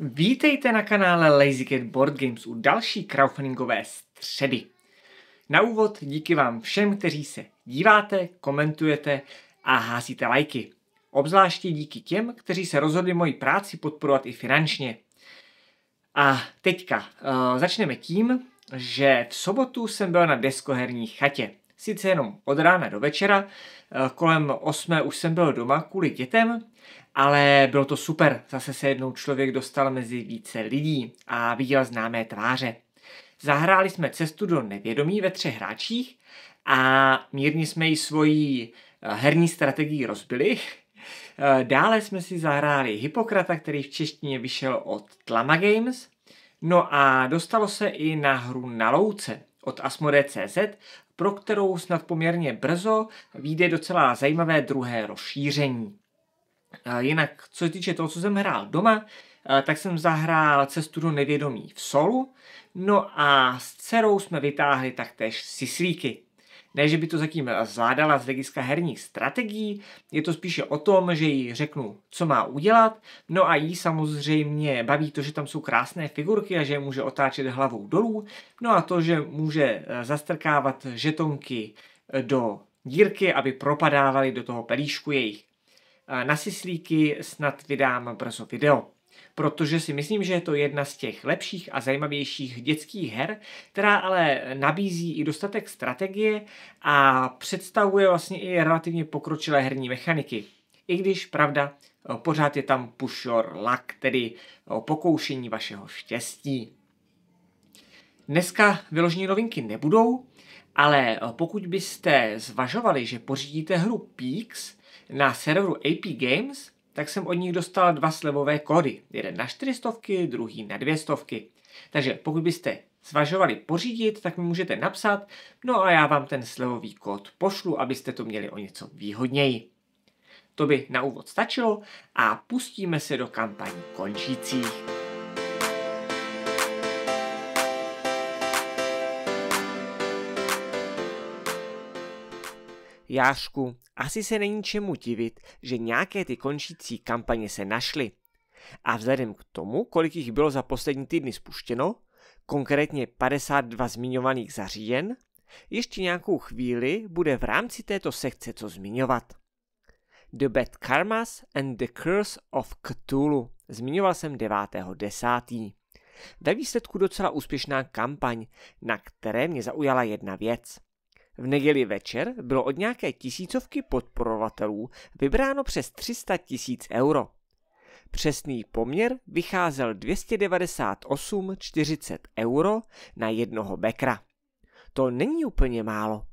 Vítejte na kanále Lazy Cat Board Games u další crowdfundingové středy. Na úvod díky vám všem, kteří se díváte, komentujete a házíte lajky. Obzvláště díky těm, kteří se rozhodli moji práci podporovat i finančně. A teďka e, začneme tím, že v sobotu jsem byl na deskoherní chatě. Sice jenom od rána do večera, eh, kolem 8 už jsem byl doma kvůli dětem, ale bylo to super. Zase se jednou člověk dostal mezi více lidí a viděl známé tváře. Zahráli jsme cestu do nevědomí ve třech hráčích a mírně jsme ji svojí eh, herní strategii rozbili. Eh, dále jsme si zahráli Hippokrata, který v češtině vyšel od Tlama Games. No a dostalo se i na hru na louce od Asmode.cz, pro kterou snad poměrně brzo vyjde docela zajímavé druhé rozšíření. Jinak, co se týče toho, co jsem hrál doma, tak jsem zahrál cestu do nevědomí v solu, no a s dcerou jsme vytáhli taktéž sislíky. Ne, že by to zatím zvládala z hlediska herních strategií, je to spíše o tom, že jí řeknu, co má udělat, no a jí samozřejmě baví to, že tam jsou krásné figurky a že je může otáčet hlavou dolů, no a to, že může e, zastrkávat žetonky e, do dírky, aby propadávaly do toho pelíšku jejich na syslíky snad vydám brzo video protože si myslím, že je to jedna z těch lepších a zajímavějších dětských her, která ale nabízí i dostatek strategie a představuje vlastně i relativně pokročilé herní mechaniky. I když, pravda, pořád je tam push your luck, tedy pokoušení vašeho štěstí. Dneska vyložení novinky nebudou, ale pokud byste zvažovali, že pořídíte hru Peaks, na serveru AP Games tak jsem od nich dostal dva slevové kody, Jeden na 400, druhý na 200. Takže pokud byste zvažovali pořídit, tak mi můžete napsat, no a já vám ten slevový kód pošlu, abyste to měli o něco výhodněji. To by na úvod stačilo a pustíme se do kampaní končících. Jářku, asi se není čemu divit, že nějaké ty končící kampaně se našly. A vzhledem k tomu, kolik jich bylo za poslední týdny spuštěno, konkrétně 52 zmiňovaných zaříjen, ještě nějakou chvíli bude v rámci této sekce co zmiňovat. The Bad Karmas and the Curse of Cthulhu. Zmiňoval jsem 9.10. Ve výsledku docela úspěšná kampaň, na které mě zaujala jedna věc. V neděli večer bylo od nějaké tisícovky podporovatelů vybráno přes 300 tisíc euro. Přesný poměr vycházel 298,40 euro na jednoho bekra. To není úplně málo.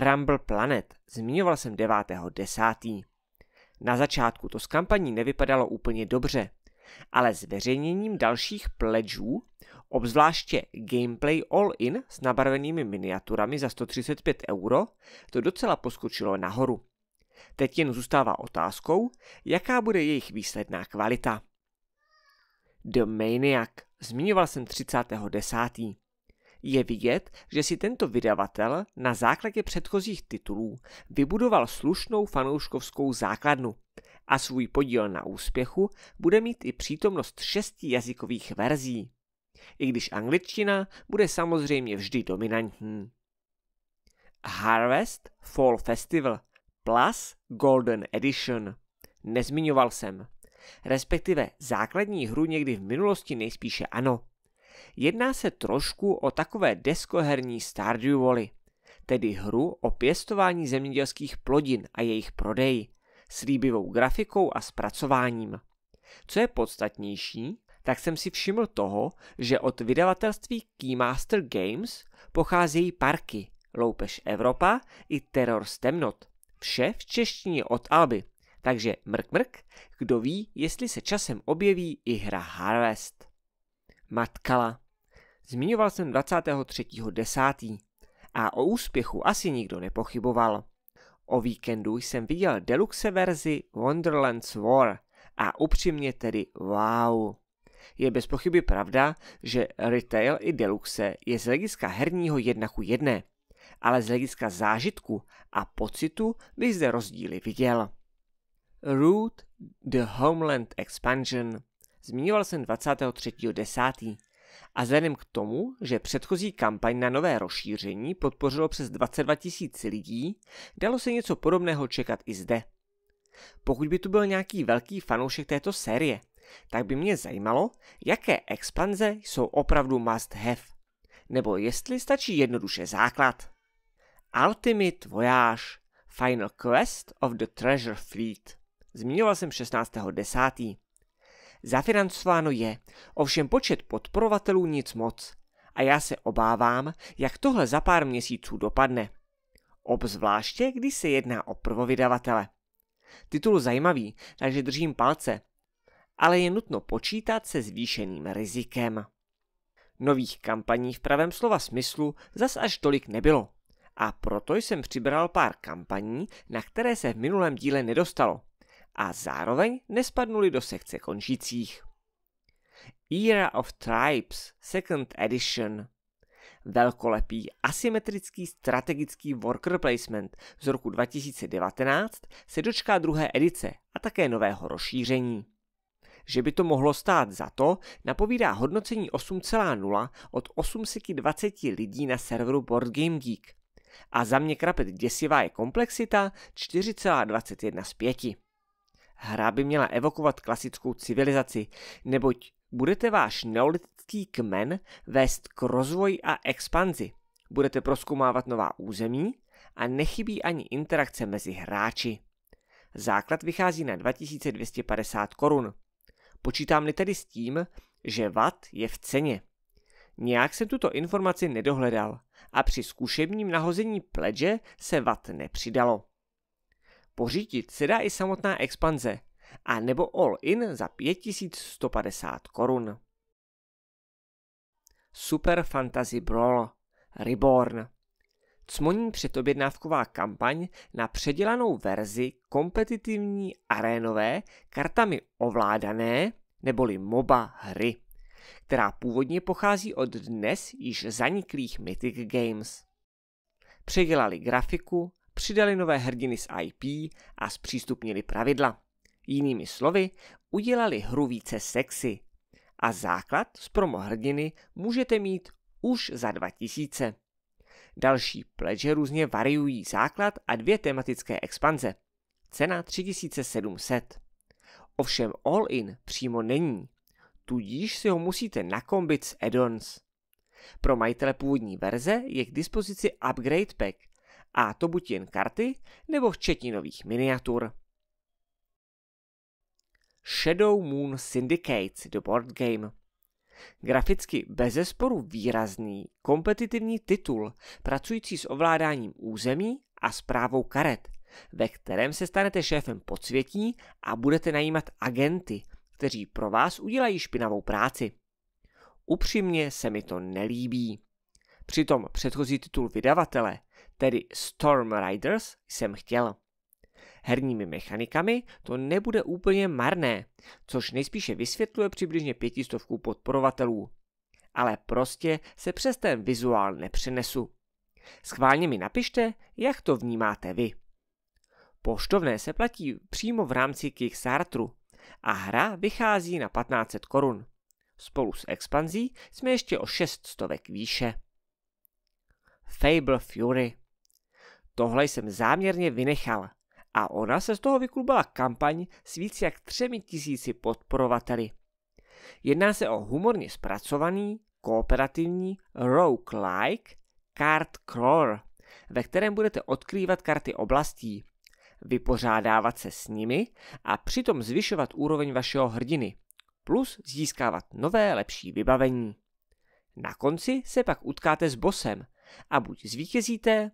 Rumble Planet, zmiňoval jsem 9.10. Na začátku to s kampaní nevypadalo úplně dobře, ale zveřejněním dalších pledžů Obzvláště gameplay all-in s nabarvenými miniaturami za 135 euro to docela poskočilo nahoru. Teď jen zůstává otázkou, jaká bude jejich výsledná kvalita. The Maniac zmiňoval jsem 30.10. Je vidět, že si tento vydavatel na základě předchozích titulů vybudoval slušnou fanouškovskou základnu a svůj podíl na úspěchu bude mít i přítomnost šesti jazykových verzí i když angličtina bude samozřejmě vždy dominantní. Harvest Fall Festival plus Golden Edition. Nezmiňoval jsem. Respektive základní hru někdy v minulosti nejspíše ano. Jedná se trošku o takové deskoherní Stardew Valley, tedy hru o pěstování zemědělských plodin a jejich prodej, s líbivou grafikou a zpracováním. Co je podstatnější, tak jsem si všiml toho, že od vydavatelství Keymaster Games pocházejí parky Loupež Evropa i Teror z temnot. Vše v češtině od Alby. Takže mrk mrk, kdo ví, jestli se časem objeví i hra Harvest. Matkala. Zmiňoval jsem 23.10. A o úspěchu asi nikdo nepochyboval. O víkendu jsem viděl deluxe verzi Wonderlands War a upřímně tedy wow. Je bez pochyby pravda, že retail i deluxe je z hlediska herního ku jedné, ale z hlediska zážitku a pocitu by zde rozdíly viděl. Root The Homeland Expansion zmiňoval jsem 23.10. A vzhledem k tomu, že předchozí kampaň na nové rozšíření podpořilo přes 22 tisíc lidí, dalo se něco podobného čekat i zde. Pokud by tu byl nějaký velký fanoušek této série, tak by mě zajímalo, jaké expanze jsou opravdu must have, nebo jestli stačí jednoduše základ. Ultimate Voyage Final Quest of the Treasure Fleet. Zmínila jsem 16.10. Zafinancováno je, ovšem počet podporovatelů nic moc. A já se obávám, jak tohle za pár měsíců dopadne. Obzvláště, když se jedná o prvovydavatele. Titul zajímavý, takže držím palce ale je nutno počítat se zvýšeným rizikem. Nových kampaní v pravém slova smyslu zas až tolik nebylo. A proto jsem přibral pár kampaní, na které se v minulém díle nedostalo. A zároveň nespadnuli do sekce končících. Era of Tribes Second Edition Velkolepý asymetrický strategický worker placement z roku 2019 se dočká druhé edice a také nového rozšíření že by to mohlo stát za to, napovídá hodnocení 8.0 od 820 lidí na serveru BoardGameGeek. A za mě krapet děsivá je komplexita 4,21 z 5. Hra by měla evokovat klasickou civilizaci, neboť budete váš neolitický kmen vést k rozvoji a expanzi. Budete proskoumávat nová území a nechybí ani interakce mezi hráči. Základ vychází na 2250 korun. Počítám-li tedy s tím, že VAT je v ceně. Nějak jsem tuto informaci nedohledal a při zkušebním nahození pledže se VAT nepřidalo. Pořídit se dá i samotná expanze, a nebo all-in za 5150 korun. Super Fantasy Brawl Reborn cmoní předobjednávková kampaň na předělanou verzi kompetitivní arénové kartami ovládané neboli MOBA hry, která původně pochází od dnes již zaniklých Mythic Games. Předělali grafiku, přidali nové hrdiny z IP a zpřístupnili pravidla. Jinými slovy, udělali hru více sexy. A základ z promo hrdiny můžete mít už za 2000. Další pledže různě variují základ a dvě tematické expanze. Cena 3700. Ovšem all-in přímo není, tudíž si ho musíte nakombit s add-ons. Pro majitele původní verze je k dispozici Upgrade Pack, a to buď jen karty, nebo včetně nových miniatur. Shadow Moon Syndicate, the board game. Graficky bezesporu výrazný, kompetitivní titul, pracující s ovládáním území a zprávou karet, ve kterém se stanete šéfem podsvětí a budete najímat agenty, kteří pro vás udělají špinavou práci. Upřímně se mi to nelíbí. Přitom předchozí titul vydavatele, tedy Storm Riders, jsem chtěl herními mechanikami, to nebude úplně marné, což nejspíše vysvětluje přibližně pětistovku podporovatelů. Ale prostě se přes ten vizuál nepřenesu. Schválně mi napište, jak to vnímáte vy. Poštovné se platí přímo v rámci Kickstarteru a hra vychází na 1500 korun. Spolu s expanzí jsme ještě o 600 výše. Fable Fury Tohle jsem záměrně vynechal a ona se z toho vyklubala kampaň s víc jak třemi tisíci podporovateli. Jedná se o humorně zpracovaný, kooperativní roguelike Card Crawler, ve kterém budete odkrývat karty oblastí, vypořádávat se s nimi a přitom zvyšovat úroveň vašeho hrdiny, plus získávat nové lepší vybavení. Na konci se pak utkáte s bosem a buď zvítězíte,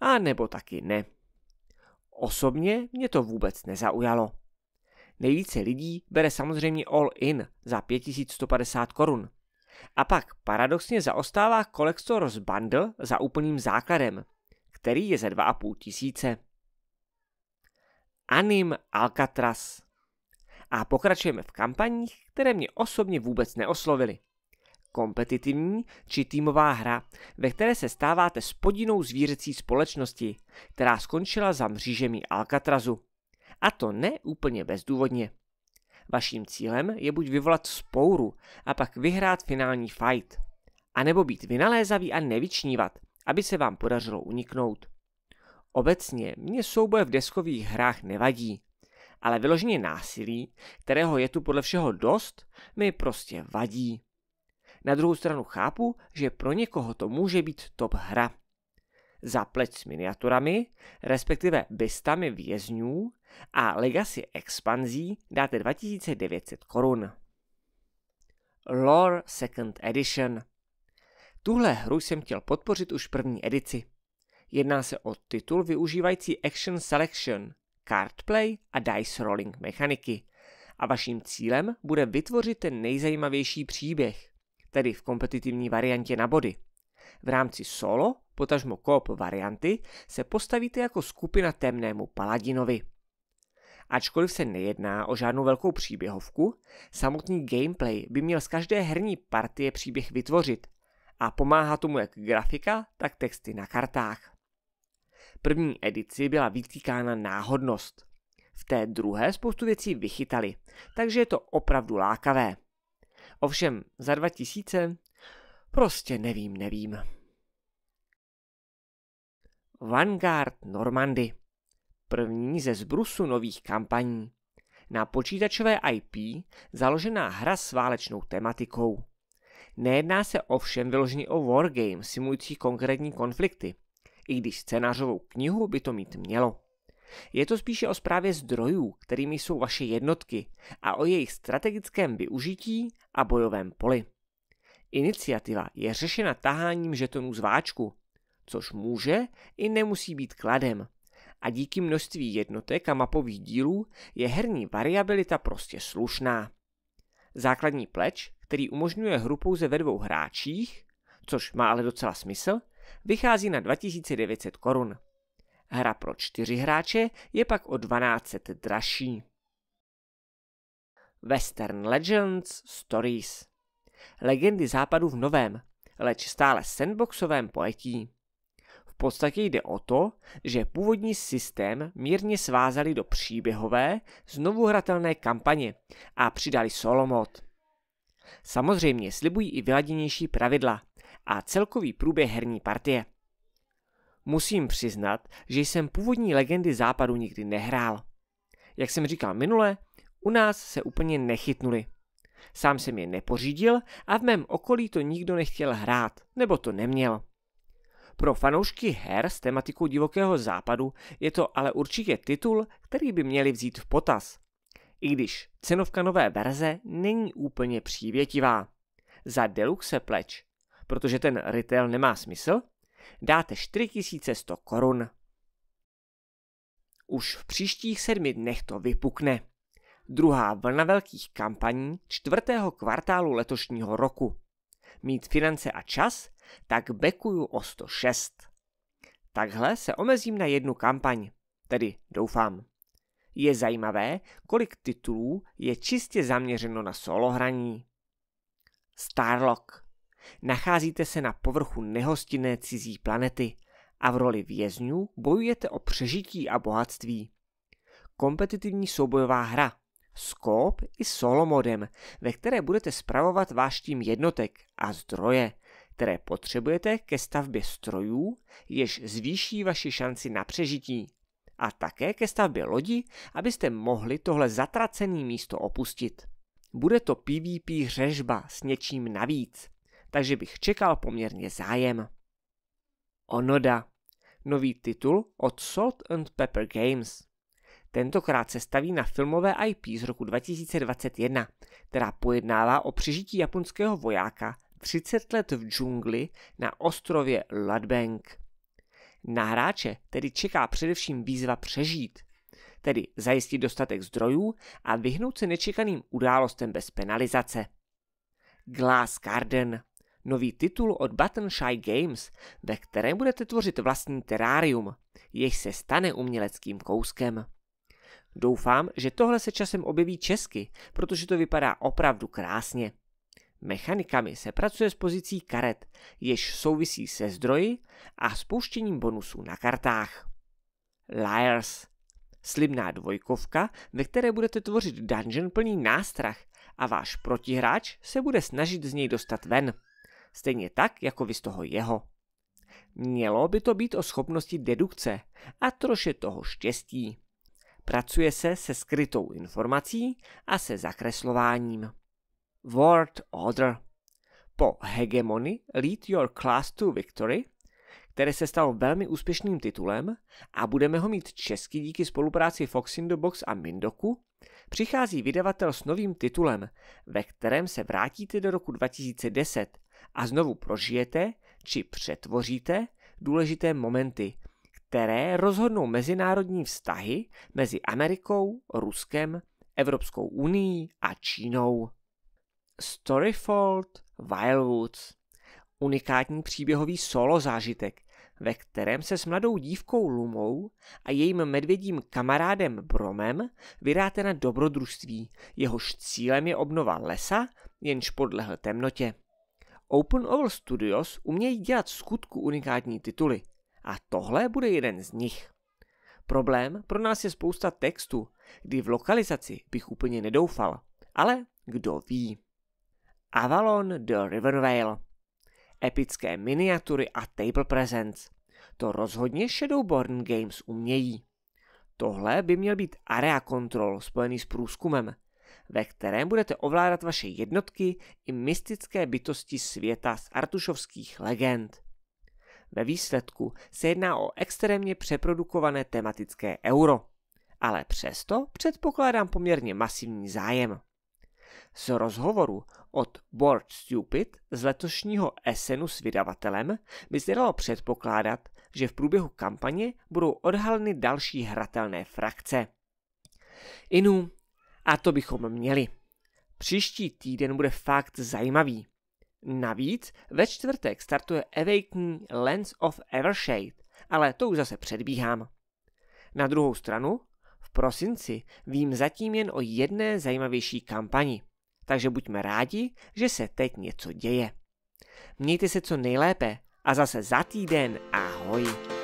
a nebo taky ne. Osobně mě to vůbec nezaujalo. Nejvíce lidí bere samozřejmě all in za 5150 korun. A pak paradoxně zaostává Collectors Bundle za úplným základem, který je za 2,5 tisíce. Anim Alcatraz. A pokračujeme v kampaních, které mě osobně vůbec neoslovily kompetitivní či týmová hra, ve které se stáváte spodinou zvířecí společnosti, která skončila za mřížemi Alcatrazu. A to ne úplně bezdůvodně. Vaším cílem je buď vyvolat spouru a pak vyhrát finální fight, anebo být vynalézavý a nevyčnívat, aby se vám podařilo uniknout. Obecně mě souboje v deskových hrách nevadí, ale vyloženě násilí, kterého je tu podle všeho dost, mi prostě vadí. Na druhou stranu chápu, že pro někoho to může být top hra. Zapleť s miniaturami, respektive bystami vězňů a Legacy expanzí dáte 2900 korun. Lore Second Edition Tuhle hru jsem chtěl podpořit už první edici. Jedná se o titul využívající Action Selection, Card Play a Dice Rolling mechaniky. A vaším cílem bude vytvořit ten nejzajímavější příběh tedy v kompetitivní variantě na body. V rámci solo, potažmo koop varianty, se postavíte jako skupina temnému paladinovi. Ačkoliv se nejedná o žádnou velkou příběhovku, samotný gameplay by měl z každé herní partie příběh vytvořit a pomáhá tomu jak grafika, tak texty na kartách. První edici byla vytýkána náhodnost. V té druhé spoustu věcí vychytali, takže je to opravdu lákavé. Ovšem, za 2000? Prostě nevím, nevím. Vanguard Normandy. První ze zbrusu nových kampaní. Na počítačové IP založená hra s válečnou tematikou. Nejedná se ovšem vyloženě o wargame simulující konkrétní konflikty, i když scénářovou knihu by to mít mělo. Je to spíše o zprávě zdrojů, kterými jsou vaše jednotky, a o jejich strategickém využití a bojovém poli. Iniciativa je řešena taháním žetonů z váčku, což může i nemusí být kladem. A díky množství jednotek a mapových dílů je herní variabilita prostě slušná. Základní pleč, který umožňuje hru pouze ve dvou hráčích, což má ale docela smysl, vychází na 2900 korun. Hra pro čtyři hráče je pak o 12 dražší. Western Legends Stories Legendy západu v novém, leč stále sandboxovém pojetí. V podstatě jde o to, že původní systém mírně svázali do příběhové, znovu hratelné kampaně a přidali solo mod. Samozřejmě slibují i vyladěnější pravidla a celkový průběh herní partie – Musím přiznat, že jsem původní legendy západu nikdy nehrál. Jak jsem říkal minule, u nás se úplně nechytnuli. Sám jsem je nepořídil a v mém okolí to nikdo nechtěl hrát, nebo to neměl. Pro fanoušky her s tematikou divokého západu je to ale určitě titul, který by měli vzít v potaz. I když cenovka nové verze není úplně přívětivá. Za deluxe pleč, protože ten retail nemá smysl dáte 4100 korun. Už v příštích sedmi dnech to vypukne. Druhá vlna velkých kampaní čtvrtého kvartálu letošního roku. Mít finance a čas, tak bekuju o 106. Takhle se omezím na jednu kampaň, tedy doufám. Je zajímavé, kolik titulů je čistě zaměřeno na solohraní. Starlock Nacházíte se na povrchu nehostinné cizí planety a v roli vězňů bojujete o přežití a bohatství. Kompetitivní soubojová hra kóp i Solomodem, ve které budete spravovat váš tým jednotek a zdroje, které potřebujete ke stavbě strojů, jež zvýší vaši šanci na přežití a také ke stavbě lodi, abyste mohli tohle zatracené místo opustit. Bude to PvP řežba s něčím navíc, takže bych čekal poměrně zájem. Onoda. Nový titul od Salt and Pepper Games. Tentokrát se staví na filmové IP z roku 2021, která pojednává o přežití japonského vojáka 30 let v džungli na ostrově Ladbank. Na hráče tedy čeká především výzva přežít, tedy zajistit dostatek zdrojů a vyhnout se nečekaným událostem bez penalizace. Glass Garden nový titul od Buttonshy Games, ve kterém budete tvořit vlastní terárium, jež se stane uměleckým kouskem. Doufám, že tohle se časem objeví česky, protože to vypadá opravdu krásně. Mechanikami se pracuje s pozicí karet, jež souvisí se zdroji a spouštěním bonusů na kartách. Liars Slibná dvojkovka, ve které budete tvořit dungeon plný nástrah a váš protihráč se bude snažit z něj dostat ven stejně tak jako vy z toho jeho. Mělo by to být o schopnosti dedukce a troše toho štěstí. Pracuje se se skrytou informací a se zakreslováním. Word Order Po Hegemony Lead Your Class to Victory, které se stalo velmi úspěšným titulem a budeme ho mít česky díky spolupráci Fox in the Box a Mindoku, přichází vydavatel s novým titulem, ve kterém se vrátíte do roku 2010 a znovu prožijete či přetvoříte důležité momenty, které rozhodnou mezinárodní vztahy mezi Amerikou, Ruskem, Evropskou unii a Čínou. Storyfold Wildwoods Unikátní příběhový solo zážitek, ve kterém se s mladou dívkou Lumou a jejím medvědím kamarádem Bromem vydáte na dobrodružství, jehož cílem je obnova lesa, jenž podlehl temnotě. Open Oval Studios umějí dělat skutku unikátní tituly a tohle bude jeden z nich. Problém pro nás je spousta textu, kdy v lokalizaci bych úplně nedoufal, ale kdo ví. Avalon The Rivervale Epické miniatury a table presence. To rozhodně Shadowborn Games umějí. Tohle by měl být area control spojený s průzkumem, ve kterém budete ovládat vaše jednotky i mystické bytosti světa z artušovských legend. Ve výsledku se jedná o extrémně přeprodukované tematické euro, ale přesto předpokládám poměrně masivní zájem. Z rozhovoru od Board Stupid z letošního Essenu s vydavatelem by se dalo předpokládat, že v průběhu kampaně budou odhaleny další hratelné frakce. Inu, a to bychom měli. Příští týden bude fakt zajímavý. Navíc ve čtvrtek startuje Awaken Lens of Evershade, ale to už zase předbíhám. Na druhou stranu, v prosinci vím zatím jen o jedné zajímavější kampani, takže buďme rádi, že se teď něco děje. Mějte se co nejlépe a zase za týden ahoj.